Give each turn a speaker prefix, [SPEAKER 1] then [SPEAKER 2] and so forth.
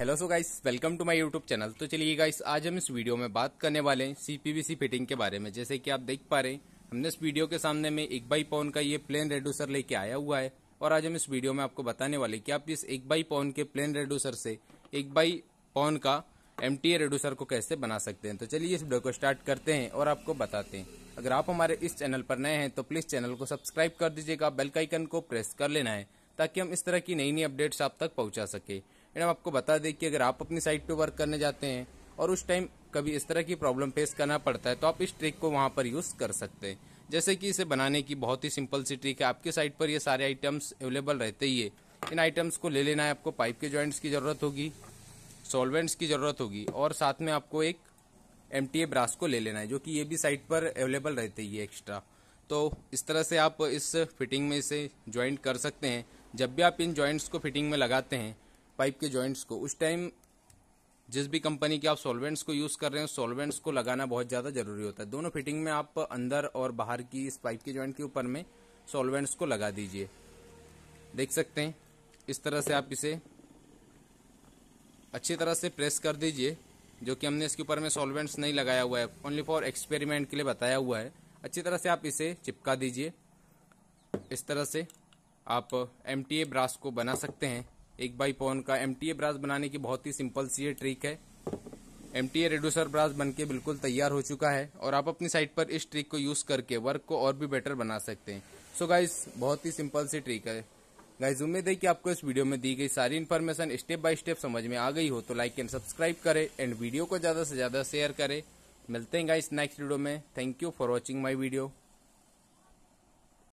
[SPEAKER 1] hello so guys welcome to my YouTube channel तो चलिए guys आज हम इस वीडियो में बात करने वाले हैं सीपीवीसी फिटिंग के बारे में जैसे कि आप देख पा रहे हैं हमने इस वीडियो के सामने में एक बाई पौन का ये प्लेन रेड्यूसर लेके आया हुआ है और आज हम इस वीडियो में आपको बताने वाले कि आप इस एक बाई पौन के प्लेन रेड्यूसर से एक बाई पौन का एम रेड्यूसर को कैसे बना सकते हैं तो चलिए इस वीडियो को स्टार्ट करते हैं और आपको बताते हैं अगर आप हमारे इस चैनल पर नए हैं तो प्लीज चैनल को सब्सक्राइब कर दीजिएगा बेलकाइकन को प्रेस कर लेना है ताकि हम इस तरह की नई नई अपडेट्स आप तक पहुँचा सके मैडम आपको बता दें कि अगर आप अपनी साइट पे वर्क करने जाते हैं और उस टाइम कभी इस तरह की प्रॉब्लम फेस करना पड़ता है तो आप इस ट्रिक को वहाँ पर यूज़ कर सकते हैं जैसे कि इसे बनाने की बहुत ही सिंपल सी ट्रिक है आपके साइट पर ये सारे आइटम्स अवेलेबल रहते ही है इन आइटम्स को ले लेना है आपको पाइप के जॉइंट्स की ज़रूरत होगी सॉल्वेंट्स की ज़रूरत होगी और साथ में आपको एक एम टी ब्रास को ले लेना है जो कि ये भी साइट पर अवेलेबल रहते ही है एक्स्ट्रा तो इस तरह से आप इस फिटिंग में इसे ज्वाइंट कर सकते हैं जब भी आप इन ज्वाइंट्स को फिटिंग में लगाते हैं पाइप के जॉइंट्स को उस टाइम जिस भी कंपनी के आप सॉल्वेंट्स को यूज़ कर रहे हैं सॉल्वेंट्स को लगाना बहुत ज़्यादा जरूरी होता है दोनों फिटिंग में आप अंदर और बाहर की इस पाइप के ज्वाइंट के ऊपर में सॉल्वेंट्स को लगा दीजिए देख सकते हैं इस तरह से आप इसे अच्छी तरह से प्रेस कर दीजिए जो कि हमने इसके ऊपर में सॉल्वेंट्स नहीं लगाया हुआ है ओनली फॉर एक्सपेरिमेंट के लिए बताया हुआ है अच्छी तरह से आप इसे चिपका दीजिए इस तरह से आप एम ब्रास को बना सकते हैं एक बाई पौन का एम टी ब्रास बनाने की बहुत ही सिंपल सी ये ट्रिक है एम टी रेड्यूसर ब्रास बन के बिल्कुल तैयार हो चुका है और आप अपनी साइट पर इस ट्रिक को यूज़ करके वर्क को और भी बेटर बना सकते हैं सो so गाइज बहुत ही सिंपल सी ट्रिक है गाइज उम्मीद है कि आपको इस वीडियो में दी गई सारी इन्फॉर्मेशन स्टेप बाय स्टेप समझ में आ गई हो तो लाइक एंड सब्सक्राइब करे एंड वीडियो को ज़्यादा से ज़्यादा शेयर करे मिलते हैं गाइस नेक्स्ट वीडियो में thank you for watching my video